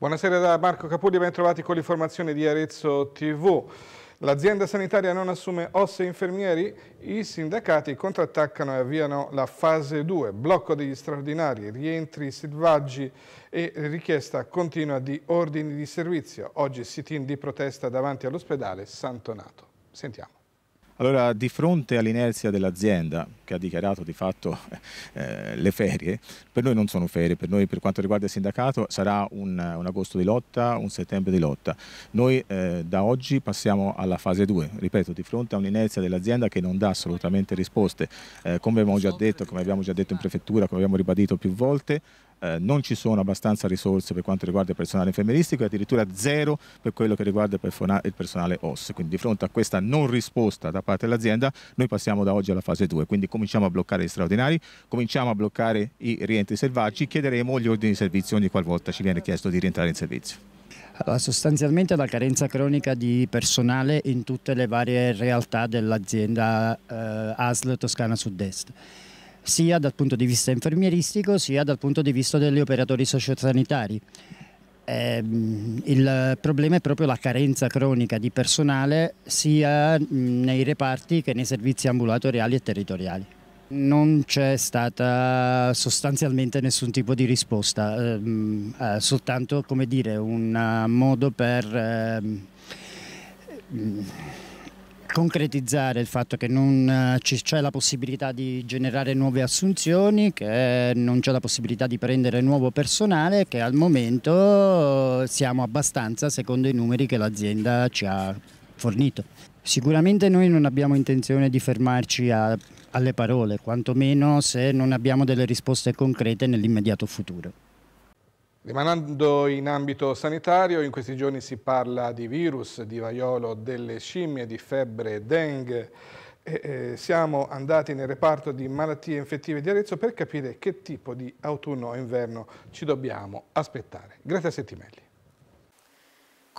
Buonasera da Marco Capulli, ben trovati con l'informazione di Arezzo TV. L'azienda sanitaria non assume osse infermieri, i sindacati contrattaccano e avviano la fase 2, blocco degli straordinari, rientri selvaggi e richiesta continua di ordini di servizio. Oggi sit-in di protesta davanti all'ospedale Santonato. Sentiamo. Allora, di fronte all'inerzia dell'azienda, che ha dichiarato di fatto eh, le ferie, per noi non sono ferie, per noi per quanto riguarda il sindacato sarà un, un agosto di lotta, un settembre di lotta. Noi eh, da oggi passiamo alla fase 2, ripeto, di fronte a un'inerzia dell'azienda che non dà assolutamente risposte, eh, come abbiamo già detto, come abbiamo già detto in prefettura, come abbiamo ribadito più volte, eh, non ci sono abbastanza risorse per quanto riguarda il personale infermieristico e addirittura zero per quello che riguarda il personale OS. Quindi di fronte a questa non risposta da parte dell'azienda noi passiamo da oggi alla fase 2, quindi cominciamo a bloccare gli straordinari, cominciamo a bloccare i rientri selvaggi, chiederemo gli ordini di servizio ogni qualvolta ci viene chiesto di rientrare in servizio. Allora, sostanzialmente la carenza cronica di personale in tutte le varie realtà dell'azienda eh, ASL Toscana Sud-Est sia dal punto di vista infermieristico sia dal punto di vista degli operatori sociosanitari. Ehm, il problema è proprio la carenza cronica di personale sia nei reparti che nei servizi ambulatoriali e territoriali. Non c'è stata sostanzialmente nessun tipo di risposta, ehm, eh, soltanto dire, un modo per... Ehm, concretizzare il fatto che non eh, c'è la possibilità di generare nuove assunzioni, che non c'è la possibilità di prendere nuovo personale, che al momento eh, siamo abbastanza secondo i numeri che l'azienda ci ha fornito. Sicuramente noi non abbiamo intenzione di fermarci a, alle parole, quantomeno se non abbiamo delle risposte concrete nell'immediato futuro. Rimanendo in ambito sanitario, in questi giorni si parla di virus, di vaiolo delle scimmie, di febbre dengue. E, eh, siamo andati nel reparto di malattie infettive di Arezzo per capire che tipo di autunno o inverno ci dobbiamo aspettare. Grazie a Settimelli.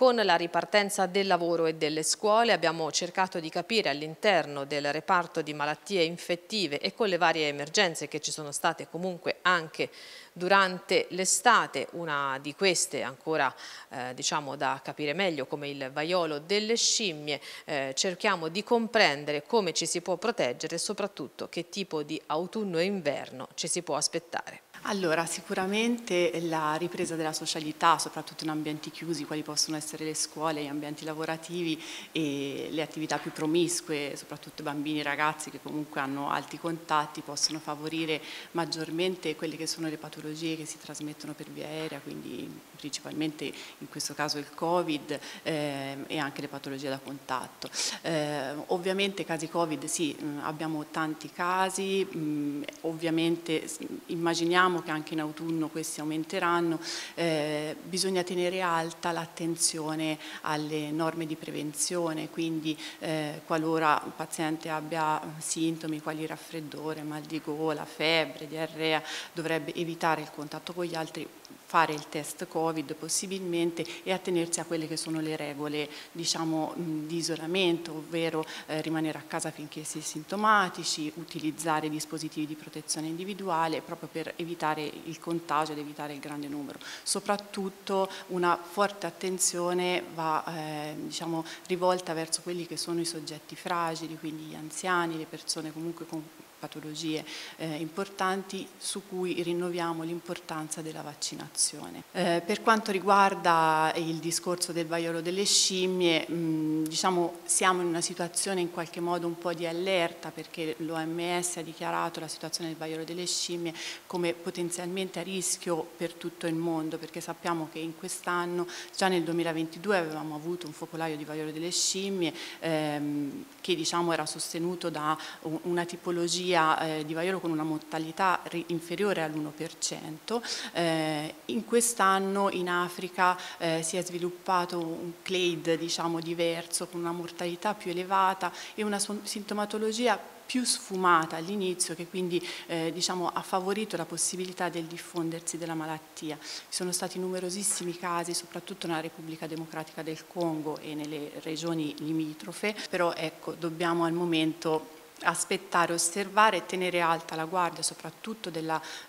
Con la ripartenza del lavoro e delle scuole abbiamo cercato di capire all'interno del reparto di malattie infettive e con le varie emergenze che ci sono state comunque anche durante l'estate, una di queste ancora eh, diciamo da capire meglio come il vaiolo delle scimmie, eh, cerchiamo di comprendere come ci si può proteggere e soprattutto che tipo di autunno e inverno ci si può aspettare. Allora, sicuramente la ripresa della socialità, soprattutto in ambienti chiusi, quali possono essere le scuole, gli ambienti lavorativi e le attività più promiscue, soprattutto bambini e ragazzi che comunque hanno alti contatti, possono favorire maggiormente quelle che sono le patologie che si trasmettono per via aerea, quindi principalmente in questo caso il Covid eh, e anche le patologie da contatto. Eh, ovviamente casi Covid sì, abbiamo tanti casi, mh, ovviamente immaginiamo sappiamo che anche in autunno questi aumenteranno, eh, bisogna tenere alta l'attenzione alle norme di prevenzione, quindi eh, qualora un paziente abbia sintomi quali raffreddore, mal di gola, febbre, diarrea, dovrebbe evitare il contatto con gli altri fare il test Covid possibilmente e attenersi a quelle che sono le regole diciamo, di isolamento, ovvero eh, rimanere a casa finché si è sintomatici, utilizzare dispositivi di protezione individuale proprio per evitare il contagio ed evitare il grande numero. Soprattutto una forte attenzione va eh, diciamo, rivolta verso quelli che sono i soggetti fragili, quindi gli anziani, le persone comunque con patologie eh, importanti su cui rinnoviamo l'importanza della vaccinazione. Eh, per quanto riguarda il discorso del vaiolo delle scimmie, mh, mm, diciamo siamo in una situazione in qualche modo un po' di allerta perché l'OMS ha dichiarato la situazione del vaiolo delle scimmie come potenzialmente a rischio per tutto il mondo perché sappiamo che in quest'anno, già nel 2022 avevamo avuto un focolaio di vaiolo delle scimmie ehm, che diciamo era sostenuto da una tipologia sia eh, di vaiolo con una mortalità inferiore all'1%, eh, in quest'anno in Africa eh, si è sviluppato un clade diciamo, diverso con una mortalità più elevata e una sintomatologia più sfumata all'inizio che quindi eh, diciamo, ha favorito la possibilità del diffondersi della malattia. Ci sono stati numerosissimi casi soprattutto nella Repubblica Democratica del Congo e nelle regioni limitrofe, però ecco dobbiamo al momento aspettare, osservare e tenere alta la guardia soprattutto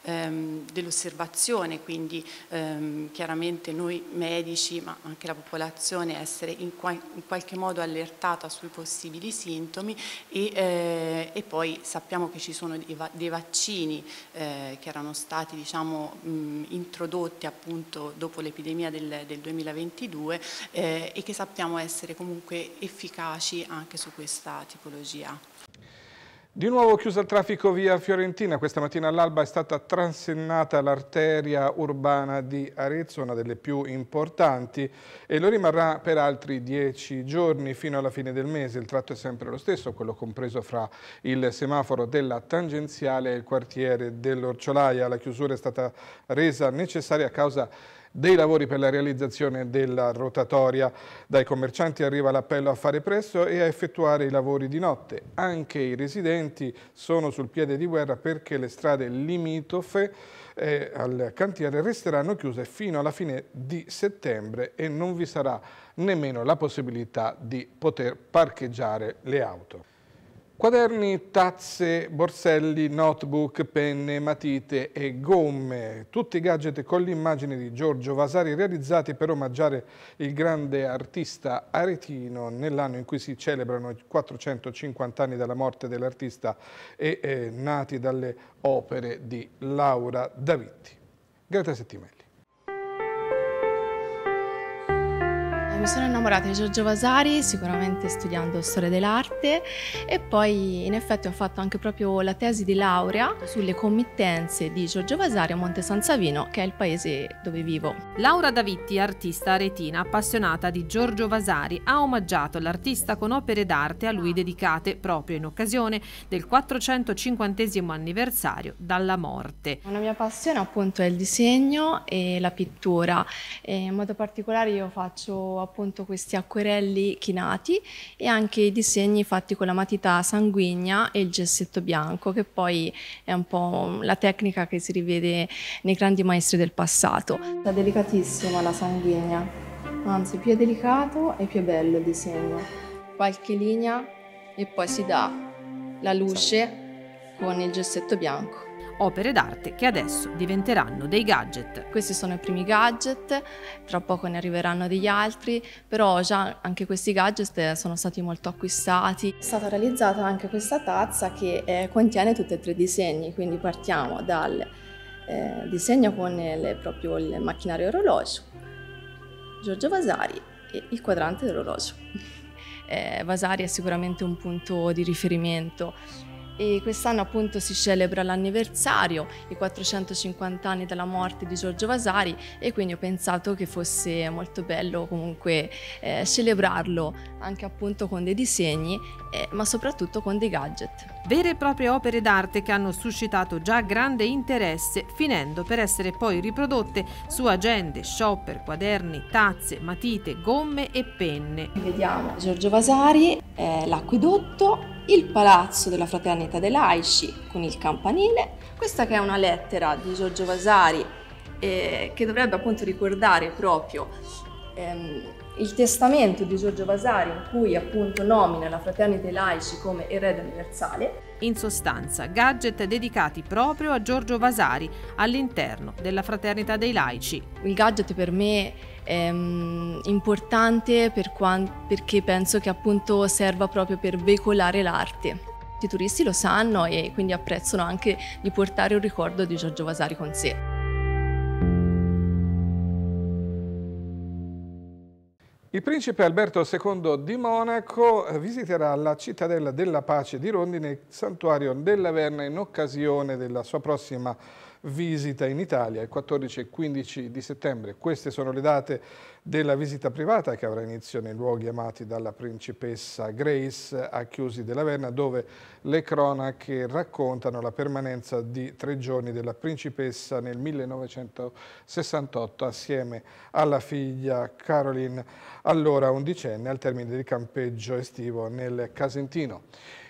ehm, dell'osservazione, ehm, dell quindi ehm, chiaramente noi medici ma anche la popolazione essere in, qua in qualche modo allertata sui possibili sintomi e, eh, e, poi sappiamo che ci sono dei, va dei vaccini eh, che erano stati diciamo, mh, introdotti appunto dopo l'epidemia del, del, 2022 eh, e che sappiamo essere comunque efficaci anche su questa tipologia. Di nuovo chiuso il traffico via Fiorentina, questa mattina all'alba è stata transennata l'arteria urbana di Arezzo, una delle più importanti, e lo rimarrà per altri dieci giorni fino alla fine del mese. Il tratto è sempre lo stesso, quello compreso fra il semaforo della tangenziale e il quartiere dell'Orciolaia. La chiusura è stata resa necessaria a causa di dei lavori per la realizzazione della rotatoria. Dai commercianti arriva l'appello a fare presto e a effettuare i lavori di notte. Anche i residenti sono sul piede di guerra perché le strade limitrofe eh, al cantiere resteranno chiuse fino alla fine di settembre e non vi sarà nemmeno la possibilità di poter parcheggiare le auto. Quaderni, tazze, borselli, notebook, penne, matite e gomme, tutti gadget con l'immagine di Giorgio Vasari realizzati per omaggiare il grande artista aretino nell'anno in cui si celebrano i 450 anni dalla morte dell'artista e eh, nati dalle opere di Laura Davitti. Greta Settimelli. mi sono innamorata di Giorgio Vasari sicuramente studiando storia dell'arte e poi in effetti ho fatto anche proprio la tesi di laurea sulle committenze di Giorgio Vasari a Monte San Savino che è il paese dove vivo. Laura Davitti, artista aretina appassionata di Giorgio Vasari, ha omaggiato l'artista con opere d'arte a lui dedicate proprio in occasione del 450 anniversario dalla morte. Una mia passione appunto è il disegno e la pittura e in modo particolare io faccio appunto appunto questi acquerelli chinati e anche i disegni fatti con la matita sanguigna e il gessetto bianco, che poi è un po' la tecnica che si rivede nei grandi maestri del passato. È delicatissima la sanguigna, anzi più è delicato e più è bello il disegno. Qualche linea e poi si dà la luce con il gessetto bianco opere d'arte che adesso diventeranno dei gadget. Questi sono i primi gadget, tra poco ne arriveranno degli altri, però già anche questi gadget sono stati molto acquistati. È stata realizzata anche questa tazza che eh, contiene tutti e tre i disegni, quindi partiamo dal eh, disegno con il, proprio il macchinario orologio, Giorgio Vasari e il quadrante dell'orologio. Eh, Vasari è sicuramente un punto di riferimento e quest'anno appunto si celebra l'anniversario, i 450 anni dalla morte di Giorgio Vasari e quindi ho pensato che fosse molto bello comunque eh, celebrarlo anche appunto con dei disegni eh, ma soprattutto con dei gadget. Vere e proprie opere d'arte che hanno suscitato già grande interesse finendo per essere poi riprodotte su agende, shopper, quaderni, tazze, matite, gomme e penne. Vediamo Giorgio Vasari, eh, l'acquedotto il palazzo della Fraternità dei Laici con il campanile, questa che è una lettera di Giorgio Vasari eh, che dovrebbe appunto ricordare proprio ehm, il testamento di Giorgio Vasari in cui appunto nomina la Fraternità dei Laici come erede universale. In sostanza, gadget dedicati proprio a Giorgio Vasari all'interno della Fraternità dei Laici. Il gadget per me ehm, importante per perché penso che appunto serva proprio per veicolare l'arte. I turisti lo sanno e quindi apprezzano anche di portare un ricordo di Giorgio Vasari con sé. Il principe Alberto II di Monaco visiterà la cittadella della pace di Rondine, il santuario della Verna, in occasione della sua prossima visita in Italia il 14 e 15 di settembre. Queste sono le date della visita privata che avrà inizio nei luoghi amati dalla principessa Grace a Chiusi della Verna dove le cronache raccontano la permanenza di tre giorni della principessa nel 1968 assieme alla figlia Caroline, allora undicenne, al termine del campeggio estivo nel Casentino.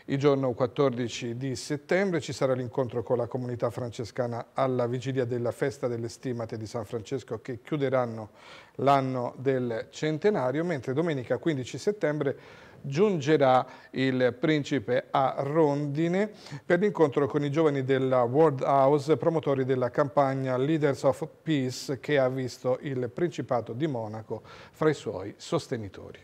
Il giorno 14 di settembre ci sarà l'incontro con la comunità francescana alla vigilia della festa delle stimate di San Francesco che chiuderanno l'anno del centenario, mentre domenica 15 settembre giungerà il principe a Rondine per l'incontro con i giovani della World House, promotori della campagna Leaders of Peace che ha visto il Principato di Monaco fra i suoi sostenitori.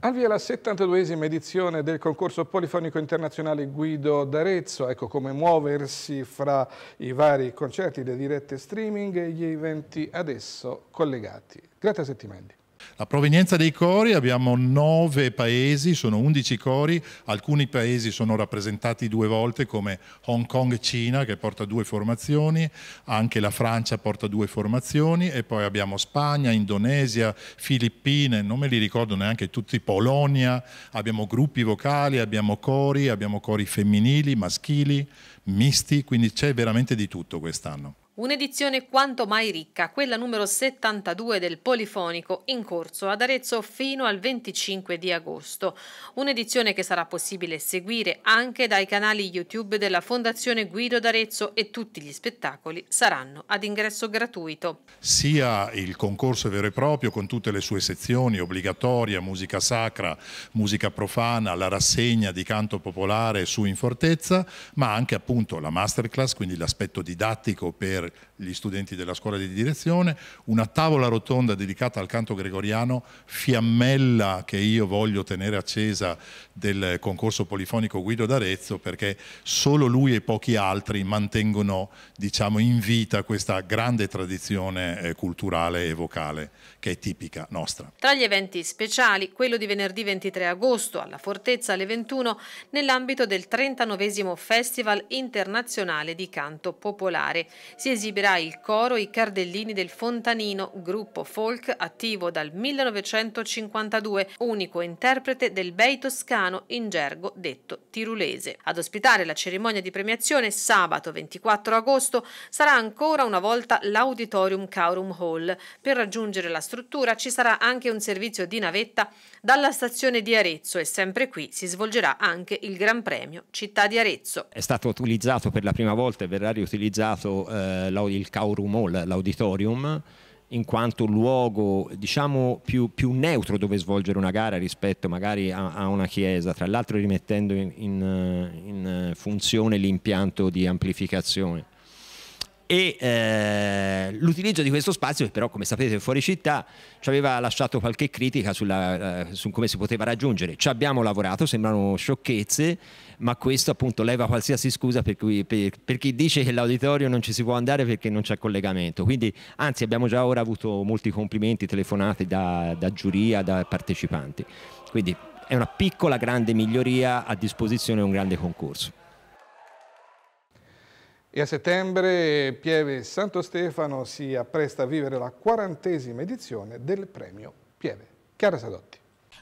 Al via la 72esima edizione del concorso polifonico internazionale Guido d'Arezzo, ecco come muoversi fra i vari concerti, le dirette streaming e gli eventi adesso collegati. Grazie a Settimendi. La provenienza dei cori, abbiamo nove paesi, sono 11 cori, alcuni paesi sono rappresentati due volte come Hong Kong e Cina che porta due formazioni, anche la Francia porta due formazioni e poi abbiamo Spagna, Indonesia, Filippine, non me li ricordo neanche tutti, Polonia, abbiamo gruppi vocali, abbiamo cori, abbiamo cori femminili, maschili, misti, quindi c'è veramente di tutto quest'anno. Un'edizione quanto mai ricca, quella numero 72 del Polifonico, in corso ad Arezzo fino al 25 di agosto. Un'edizione che sarà possibile seguire anche dai canali YouTube della Fondazione Guido d'Arezzo e tutti gli spettacoli saranno ad ingresso gratuito. Sia il concorso vero e proprio con tutte le sue sezioni, obbligatoria, musica sacra, musica profana, la rassegna di canto popolare su in fortezza, ma anche appunto la masterclass, quindi l'aspetto didattico per gli studenti della scuola di direzione, una tavola rotonda dedicata al canto gregoriano, fiammella che io voglio tenere accesa del concorso polifonico Guido d'Arezzo perché solo lui e pochi altri mantengono diciamo, in vita questa grande tradizione eh, culturale e vocale che è tipica nostra. Tra gli eventi speciali, quello di venerdì 23 agosto alla Fortezza alle 21 nell'ambito del 39 Festival Internazionale di Canto Popolare. Si esibirà il coro I Cardellini del Fontanino, gruppo folk attivo dal 1952, unico interprete del bei toscano in gergo detto tirulese. Ad ospitare la cerimonia di premiazione sabato 24 agosto sarà ancora una volta l'Auditorium Caurum Hall. Per raggiungere la struttura ci sarà anche un servizio di navetta dalla stazione di Arezzo e sempre qui si svolgerà anche il Gran Premio Città di Arezzo. È stato utilizzato per la prima volta e verrà riutilizzato eh, il Caurum Hall, l'auditorium, in quanto luogo diciamo, più, più, neutro dove svolgere una gara rispetto magari a, a una chiesa, tra l'altro rimettendo in, in, in funzione l'impianto di amplificazione. E eh, l'utilizzo di questo spazio, però come sapete fuori città, ci aveva lasciato qualche critica sulla, eh, su come si poteva raggiungere. Ci abbiamo lavorato, sembrano sciocchezze, ma questo appunto leva qualsiasi scusa per, cui, per, per chi dice che l'auditorio non ci si può andare perché non c'è collegamento. Quindi anzi abbiamo già ora avuto molti complimenti, telefonate da, da giuria, da partecipanti. Quindi è una piccola grande miglioria a disposizione di un grande concorso. E a settembre Pieve Santo Stefano si appresta a vivere la quarantesima edizione del premio Pieve. Chiara Sadotti.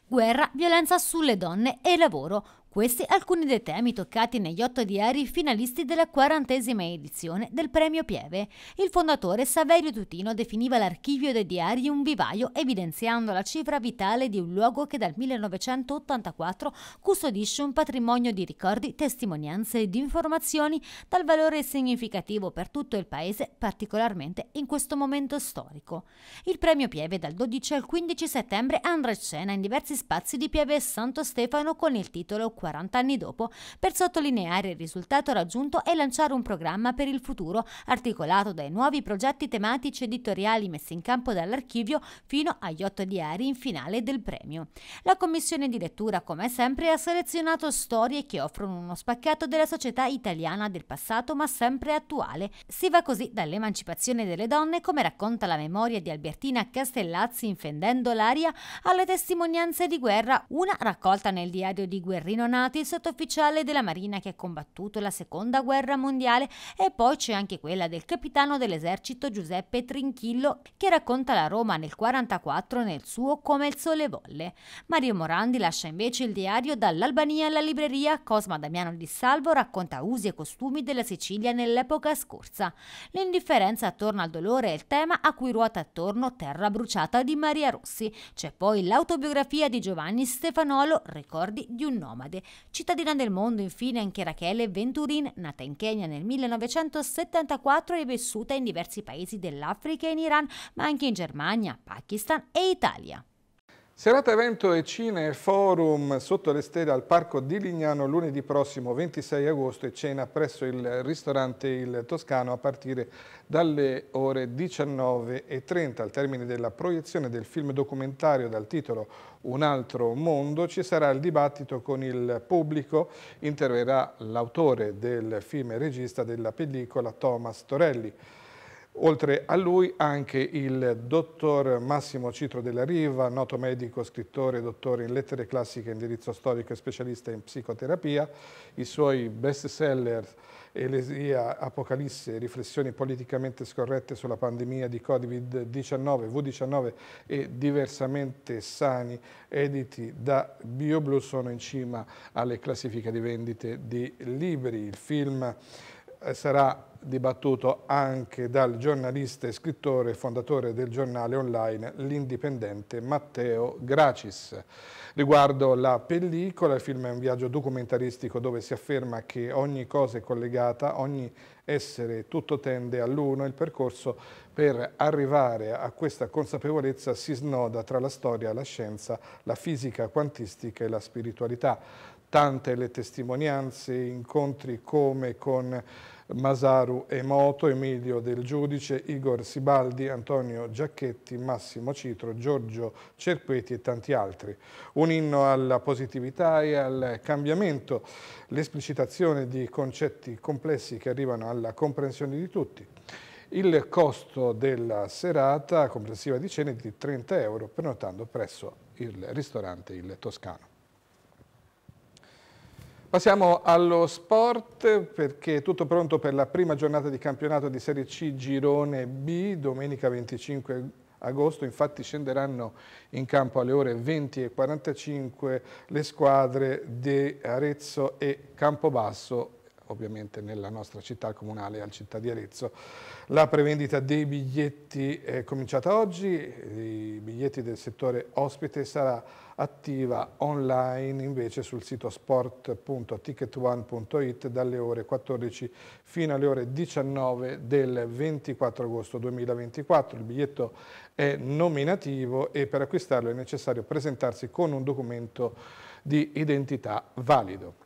Guerra, violenza sulle donne e lavoro. Questi alcuni dei temi toccati negli otto diari finalisti della quarantesima edizione del Premio Pieve. Il fondatore Saverio Tutino definiva l'archivio dei diari un vivaio evidenziando la cifra vitale di un luogo che dal 1984 custodisce un patrimonio di ricordi, testimonianze ed informazioni dal valore significativo per tutto il paese, particolarmente in questo momento storico. Il Premio Pieve dal 12 al 15 settembre andrà in scena in diversi spazi di Pieve e Santo Stefano con il titolo 40 anni dopo, per sottolineare il risultato raggiunto e lanciare un programma per il futuro articolato dai nuovi progetti tematici editoriali messi in campo dall'archivio fino agli otto diari in finale del premio. La commissione di lettura, come sempre, ha selezionato storie che offrono uno spaccato della società italiana del passato ma sempre attuale. Si va così dall'emancipazione delle donne, come racconta la memoria di Albertina Castellazzi infendendo l'aria, alle testimonianze di guerra, una raccolta nel diario di Guerrino Donati, il sottufficiale della Marina che ha combattuto la Seconda Guerra Mondiale e poi c'è anche quella del capitano dell'esercito Giuseppe Trinchillo che racconta la Roma nel 44 nel suo Come il sole volle. Mario Morandi lascia invece il diario dall'Albania alla libreria, Cosma Damiano di Salvo racconta usi e costumi della Sicilia nell'epoca scorsa. L'indifferenza attorno al dolore è il tema a cui ruota attorno Terra bruciata di Maria Rossi. C'è poi l'autobiografia di Giovanni Stefanolo, Ricordi di un nomade. Sud. Cittadina del mondo, infine, anche Rachele Venturin, nata in Kenya nel 1974 e vissuta in diversi paesi dell'Africa e in Iran, ma anche in Germania, Pakistan e Italia. Serata evento e cine forum sotto le stelle al Parco di Lignano lunedì prossimo 26 agosto e cena presso il ristorante Il Toscano a partire dalle ore 19.30. Al termine della proiezione del film documentario dal titolo Un altro mondo ci sarà il dibattito con il pubblico, interverrà l'autore del film e regista della pellicola Thomas Torelli. Oltre a lui anche il dottor Massimo Citro della Riva, noto medico, scrittore, dottore in lettere classiche, indirizzo storico e specialista in psicoterapia. I suoi best seller Elesia, Apocalisse, riflessioni politicamente scorrette sulla pandemia di Covid-19, V19 e diversamente sani, editi da BioBlue, sono in cima alle classifiche di vendite di libri. Il film eh, sarà dibattuto anche dal giornalista e scrittore e fondatore del giornale online L'Indipendente Matteo Gracis. Riguardo la pellicola, il film è un viaggio documentaristico dove si afferma che ogni cosa è collegata, ogni essere tutto tende all'uno, e il percorso per arrivare a questa consapevolezza si snoda tra la storia, la scienza, la fisica quantistica e la spiritualità tante le testimonianze, incontri come con Masaru Emoto, Emilio Del Giudice, Igor Sibaldi, Antonio Giacchetti, Massimo Citro, Giorgio Cerqueti e tanti altri. Un inno alla positività e al cambiamento, l'esplicitazione di concetti complessi che arrivano alla comprensione di tutti. Il costo della serata complessiva di cene è di 30 euro prenotando presso il ristorante Il Toscano. Passiamo allo sport perché è tutto pronto per la prima giornata di campionato di Serie C Girone B, domenica 25 agosto, infatti scenderanno in campo alle ore 20 e 45 le squadre di Arezzo e Campobasso ovviamente nella nostra città, comunale e al città di Arezzo. La prevendita dei biglietti è cominciata oggi, i biglietti del settore ospite sarà attiva online invece sul sito sport.ticketone.it dalle ore 14 fino alle ore 19 del 24 agosto 2024. Il biglietto è nominativo e per acquistarlo è necessario presentarsi con un documento di identità valido.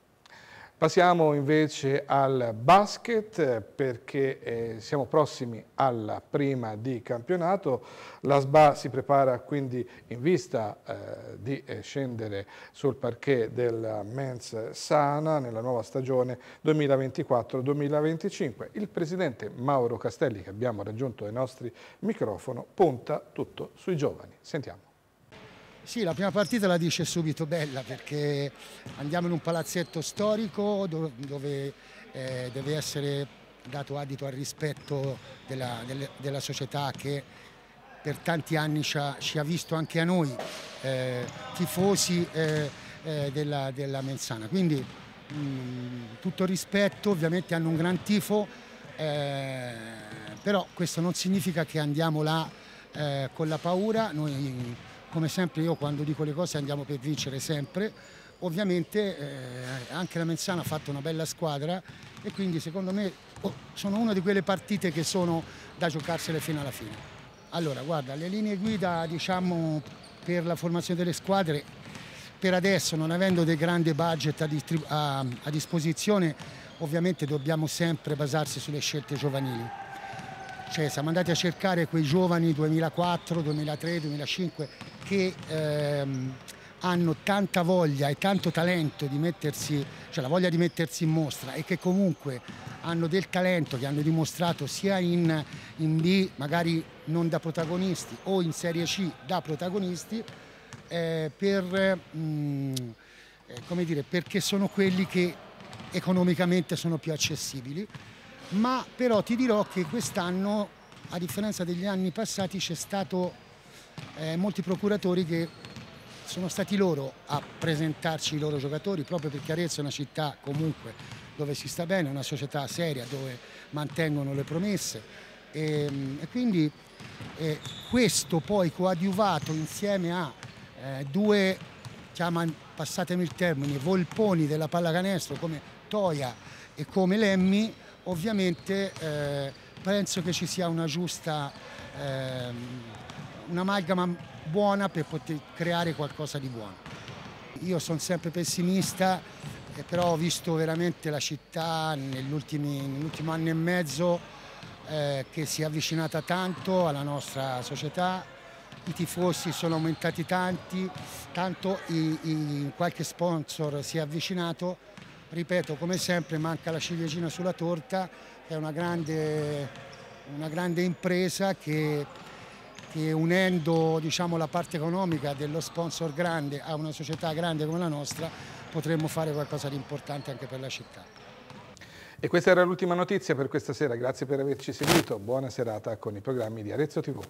Passiamo invece al basket eh, perché eh, siamo prossimi alla prima di campionato, la SBA si prepara quindi in vista eh, di eh, scendere sul parquet del Mens Sana nella nuova stagione 2024-2025. Il presidente Mauro Castelli che abbiamo raggiunto ai nostri microfono punta tutto sui giovani. Sentiamo. Sì, la prima partita la dice subito bella perché andiamo in un palazzetto storico dove, eh, deve essere dato adito al rispetto della, delle, della società che per tanti anni ci ha, ci ha visto anche a noi, eh, tifosi eh, eh della, della, Menzana. Quindi mh, mm, tutto rispetto, ovviamente hanno un gran tifo, eh, però questo non significa che andiamo là eh, con la paura. Noi, come sempre io quando dico le cose andiamo per vincere sempre, ovviamente eh, anche la Menzana ha fatto una bella squadra e quindi secondo me oh, sono una di quelle partite che sono da giocarsele fino alla fine. Allora guarda, le linee guida diciamo, per la formazione delle squadre per adesso non avendo dei grandi budget a, a, a disposizione ovviamente dobbiamo sempre basarsi sulle scelte giovanili cioè, siamo andati a cercare quei giovani 2004, 2003, 2005 che ehm, hanno tanta voglia e tanto talento di mettersi, cioè la voglia di mettersi in mostra e che comunque hanno del talento che hanno dimostrato sia in, in B magari non da protagonisti o in Serie C da protagonisti eh, per, mh, mm, eh, dire, perché sono quelli che economicamente sono più accessibili ma però ti dirò che quest'anno, a differenza degli anni passati, c'è stato eh, molti procuratori che sono stati loro a presentarci i loro giocatori, proprio perché Arezzo è una città comunque dove si sta bene, è una società seria, dove mantengono le promesse. E, ehm, e quindi eh, questo poi coadiuvato insieme a eh, due, chiama, passatemi il termine, volponi della pallacanestro come Toia e come Lemmi, Ovviamente eh, penso che ci sia una giusta, eh, un'amalgama buona per poter creare qualcosa di buono. Io sono sempre pessimista, eh, però ho visto veramente la città nell'ultimo anno e mezzo eh, che si è avvicinata tanto alla nostra società, i tifosi sono aumentati tanti, tanto i, i, qualche sponsor si è avvicinato ripeto come sempre manca la ciliegina sulla torta, è una grande, una grande impresa che, che unendo diciamo, la parte economica dello sponsor grande a una società grande come la nostra potremmo fare qualcosa di importante anche per la città. E questa era l'ultima notizia per questa sera, grazie per averci seguito, buona serata con i programmi di Arezzo TV.